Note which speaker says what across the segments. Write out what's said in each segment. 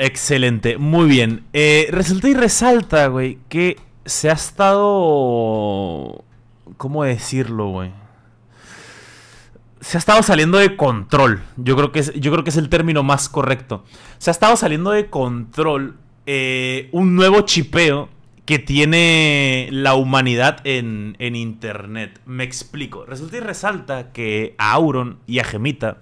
Speaker 1: Excelente, muy bien. Eh, resulta y resalta, güey, que se ha estado... ¿Cómo decirlo, güey? Se ha estado saliendo de control. Yo creo que es, yo creo que es el término más correcto. Se ha estado saliendo de control eh, un nuevo chipeo que tiene la humanidad en, en Internet. Me explico. Resulta y resalta que a Auron y a Gemita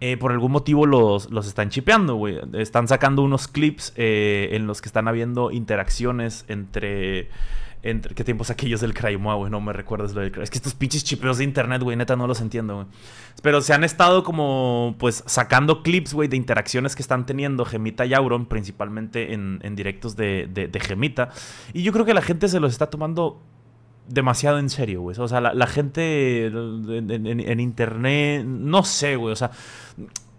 Speaker 1: eh, por algún motivo los, están chipeando, güey. Están sacando unos clips eh, en los que están habiendo interacciones entre... entre ¿Qué tiempos aquellos del Crymoa, güey? No me recuerdas lo del Es que estos pinches chipeos de internet, güey, neta no los entiendo, güey. Pero se han estado como, pues, sacando clips, güey, de interacciones que están teniendo Gemita y Auron, principalmente en, directos de Gemita. Y yo creo que la gente se los está tomando demasiado en serio, güey. O sea, la, gente en, internet, no sé, güey. O sea,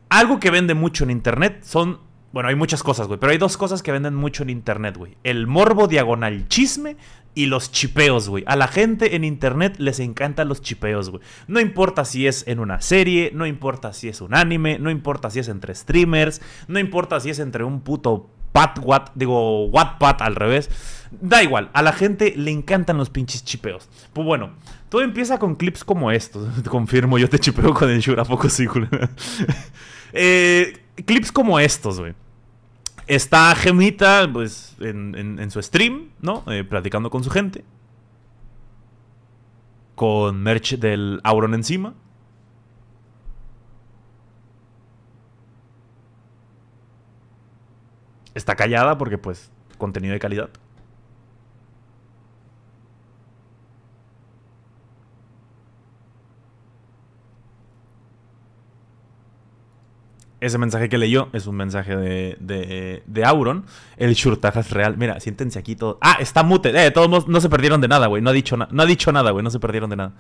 Speaker 1: algo que vende mucho en internet son... Bueno, hay muchas cosas, güey, pero hay dos cosas que venden mucho en internet, güey. El morbo diagonal chisme y los chipeos, güey. A la gente en internet les encantan los chipeos, güey. No importa si es en una serie, no importa si es un anime, no importa si es entre streamers, no importa si es entre un puto Pat what, digo, pat al revés. Da igual, a la gente le encantan los pinches chipeos. Pues bueno, todo empieza con clips como estos. Te confirmo, yo te chipeo con el Shura, poco sí, clips como estos, güey. Está Gemita, pues, en, su stream, ¿no? practicando eh, platicando con su gente. Con merch del Auron encima. está callada porque pues contenido de calidad. Ese mensaje que leyó es un mensaje de, Auron. El Shurtaja es real. Mira, siéntense aquí todos. Ah, está mute. Eh, todos no se perdieron de nada, güey. No, ha dicho no ha dicho nada, güey. No se perdieron de nada.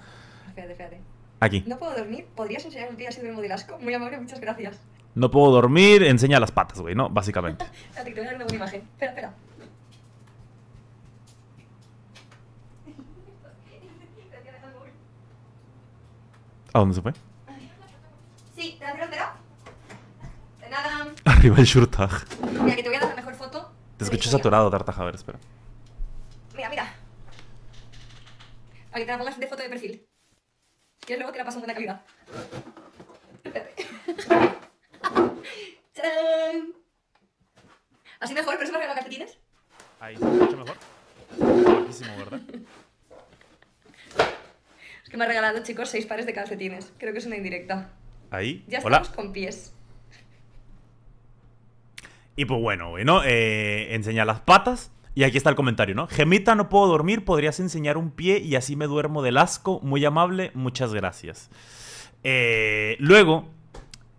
Speaker 1: Espérate, espérate. Aquí.
Speaker 2: No puedo dormir. ¿Podrías enseñar un día de lasco? Muy amable, muchas gracias.
Speaker 1: No puedo dormir, enseña las patas, güey, ¿no? Básicamente. Espérate, ah, te voy a dar una imagen. Espera, espera. ¿A dónde se fue?
Speaker 2: Sí, ¿te la tiro De nada.
Speaker 1: Arriba el Shurtag. Mira, que te voy a dar la mejor foto. Te escucho saturado, Tartaj. A ver, espera. Mira, mira. A que te la pongas de foto de perfil. Y luego te la paso en buena calidad.
Speaker 2: mejor, calcetines?
Speaker 1: Ahí, mucho mejor.
Speaker 2: Es que me ha regalado, chicos, seis pares de calcetines. Creo que es una indirecta.
Speaker 1: Ahí. Ya estamos
Speaker 2: con pies.
Speaker 1: Y pues bueno, bueno, eh, enseña las patas. Y aquí está el comentario, ¿no? Gemita, no puedo dormir, podrías enseñar un pie y así me duermo del asco. Muy amable, muchas gracias. Eh, luego,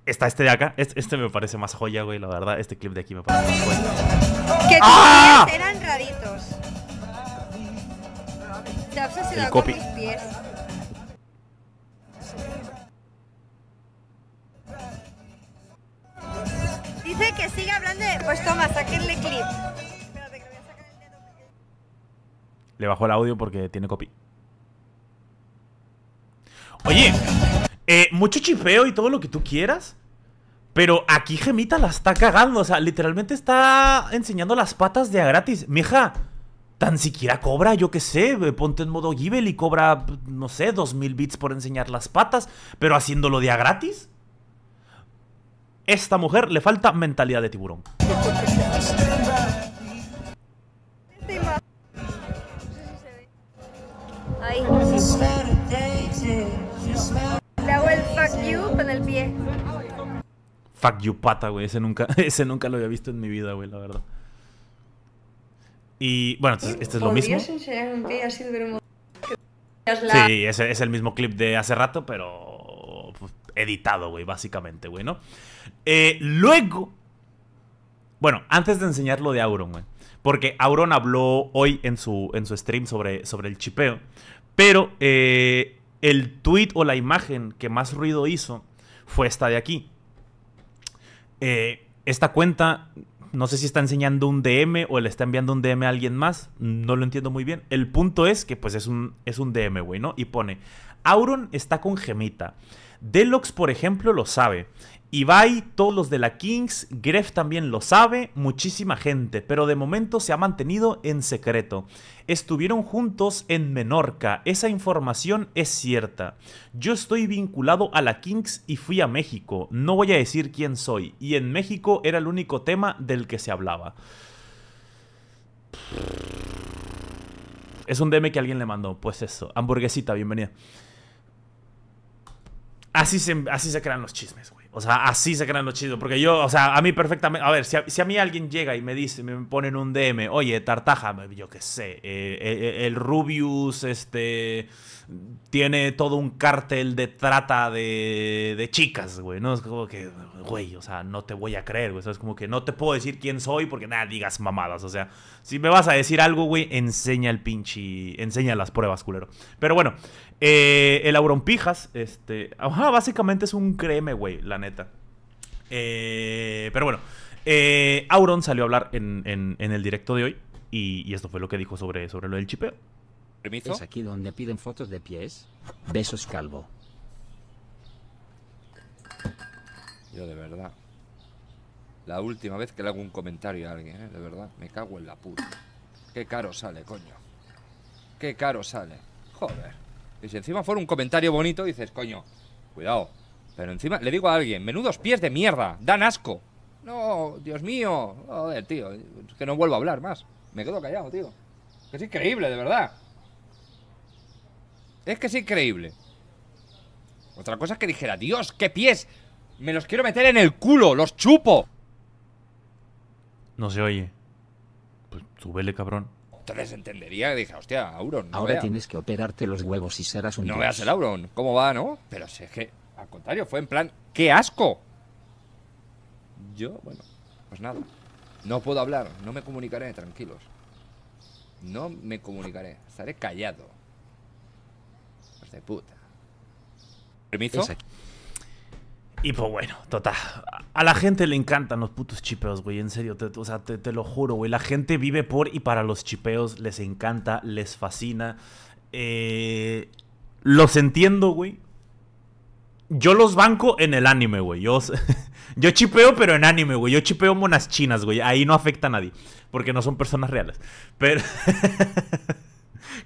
Speaker 1: Está este de acá. Este, este, me parece más joya, güey, la verdad. Este clip de aquí me parece más
Speaker 2: joya. Que ¡Ah! eran raritos. obsesionado con Dice que sigue hablando de... Pues toma, saquenle clip.
Speaker 1: Le bajó el audio porque tiene copy. Oye, eh, mucho chipeo y todo lo que tú quieras. Pero aquí Gemita la está cagando. O sea, literalmente está enseñando las patas de a gratis. Mija, tan siquiera cobra, yo qué sé. Eh, ponte en modo Gibel y cobra, no sé, 2000 bits por enseñar las patas. Pero haciéndolo de a gratis. Esta mujer le falta mentalidad de tiburón. Fuck you, pata, güey. Ese nunca, ese nunca lo había visto en mi vida, güey, la verdad. Y bueno, este es lo mismo. Sí, es, el mismo clip de hace rato, pero pues, editado, güey, básicamente, güey, ¿no? Eh, luego, bueno, antes de enseñar lo de Auron, güey, porque Auron habló hoy en su, en su stream sobre, sobre el chipeo, pero eh, el tweet o la imagen que más ruido hizo fue esta de aquí. Eh, esta cuenta, no sé si está enseñando un DM o le está enviando un DM a alguien más, no lo entiendo muy bien. El punto es que pues es un, es un DM, güey, ¿no? Y pone, Auron está con Gemita. Delox, por ejemplo, lo sabe. Ibai, todos los de la Kings, Gref también lo sabe, muchísima gente, pero de momento se ha mantenido en secreto. Estuvieron juntos en Menorca, esa información es cierta. Yo estoy vinculado a la Kings y fui a México, no voy a decir quién soy, y en México era el único tema del que se hablaba. Es un DM que alguien le mandó, pues eso, hamburguesita, bienvenida así se, crean los chismes, güey. O sea, así se crean los chismes. Porque yo, o sea, a mí perfectamente. A ver, si a, mí alguien llega y me dice, me ponen un DM, oye, Tartaja, yo qué sé, eh, eh, eh, el Rubius, este. Tiene todo un cártel de trata de, de chicas, güey. No es como que, güey, o sea, no te voy a creer, güey. es como que no te puedo decir quién soy porque nada, digas mamadas. O sea, si me vas a decir algo, güey, enseña el pinche. Enseña las pruebas, culero. Pero bueno, eh, el Pijas, este. Ah, básicamente es un creme, güey, la neta. Eh, pero bueno, eh, Auron salió a hablar en, el directo de hoy y, esto fue lo que dijo sobre, sobre lo del chipeo.
Speaker 2: ¿Es aquí donde piden fotos de pies? Besos calvo. Yo de verdad. La última vez que le hago un comentario a alguien, ¿eh? de verdad, me cago en la puta. Qué caro sale, coño. Qué caro sale. Joder. Y si encima fuera un comentario bonito, dices, coño, Cuidado. Pero encima le digo a alguien, menudos pies de mierda, dan asco. No, Dios mío. Joder, tío, es que no vuelvo a hablar más. Me quedo callado, tío. Es increíble, de verdad. Es que es increíble. Otra cosa es que dijera, Dios, qué pies. Me los quiero meter en el culo, los chupo.
Speaker 1: No se oye. Pues vele, cabrón
Speaker 2: les entendería. Y dije, hostia, Auron. No Ahora tienes
Speaker 1: que operarte los huevos y serás un. No veas el Auron.
Speaker 2: ¿Cómo va, no? Pero sé que, al contrario, fue en plan, ¡qué asco! Yo, bueno, pues nada. No puedo hablar, no me comunicaré, tranquilos. No me comunicaré, estaré callado. Pues puta. ¿Permiso?
Speaker 1: Y pues bueno, total. A la gente le encantan los putos chipeos, güey. En serio, te, o sea, te, lo juro, güey. La gente vive por y para los chipeos. Les encanta, les fascina. Eh, los entiendo, güey. Yo los banco en el anime, güey. Yo, yo chipeo, pero en anime, güey. Yo chipeo monas chinas, güey. Ahí no afecta a nadie. Porque no son personas reales. Pero.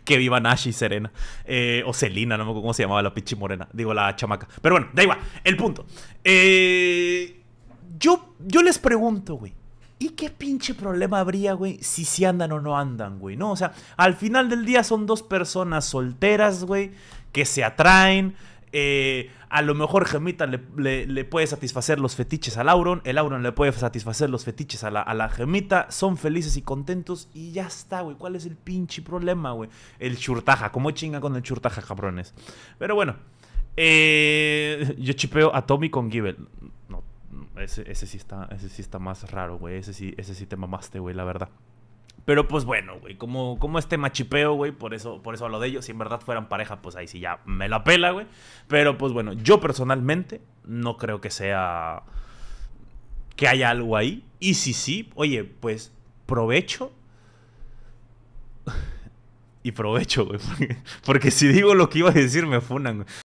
Speaker 1: que viva Nashi Serena. Eh, o Selina, no me acuerdo cómo se llamaba la pinche morena. Digo, la chamaca. Pero bueno, da igual. El punto. Eh, yo, yo les pregunto, güey. ¿Y qué pinche problema habría, güey, si se andan o no andan, güey? ¿No? O sea, al final del día son dos personas solteras, güey, que se atraen, eh, a lo mejor Gemita le, puede satisfacer los fetiches a Auron, el Auron le puede satisfacer los fetiches a la, Gemita, son felices y contentos y ya está, güey. ¿Cuál es el pinche problema, güey? El churtaja, ¿cómo chinga con el churtaja, cabrones? Pero bueno, eh, yo chipeo a Tommy con Givel. No, ese, ese, sí está, más raro, güey. Ese sí, ese sí te mamaste, güey, la verdad. Pero pues bueno, güey, como, como este machipeo, güey, por eso, por eso hablo de ellos. Si en verdad fueran pareja, pues ahí sí ya me la pela, güey. Pero pues bueno, yo personalmente no creo que sea que haya algo ahí. Y si sí, oye, pues provecho. y provecho, güey. Porque, si digo lo que iba a decir, me funan,